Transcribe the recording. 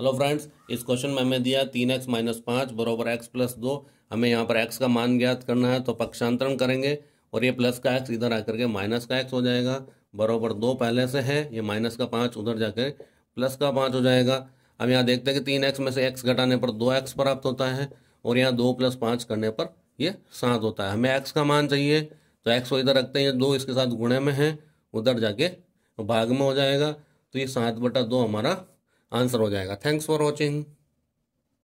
hello friends इस question में हमें दिया तीन एक्स माइनस पाँच बराबर एक्स प्लस दो हमें यहाँ पर एक्स का मान ज्ञात करना है तो पक्षांतरण करेंगे और ये प्लस का एक्स इधर आकर के माइनस का एक्स हो जाएगा बराबर दो पहले से है ये माइनस का पाँच उधर जाकर प्लस का पाँच हो जाएगा हम यहाँ देखते हैं कि तीन एक्स में से एक्स घटाने पर दो एक्स प्राप्त होता है और यहाँ दो प्लस पाँच करने पर ये सात होता है हमें एक्स का मान चाहिए तो एक्स को इधर रखते हैं दो इसके साथ गुणे में है उधर जाके भाग में हो जाएगा तो ये सात बटा दो हमारा आंसर हो जाएगा थैंक्स फॉर वॉचिंग